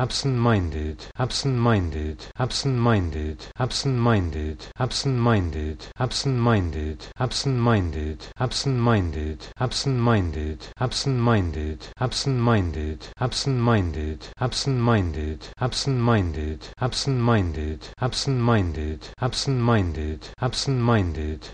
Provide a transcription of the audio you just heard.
absent-minded, absent-minded, absent-minded, absent-minded, absent-minded, absent-minded, absent-minded, absent-minded, absent-minded, absent-minded, absent-minded, absent-minded, absent-minded, absent-minded, absent-minded, absent-minded, absent-minded, absent-minded,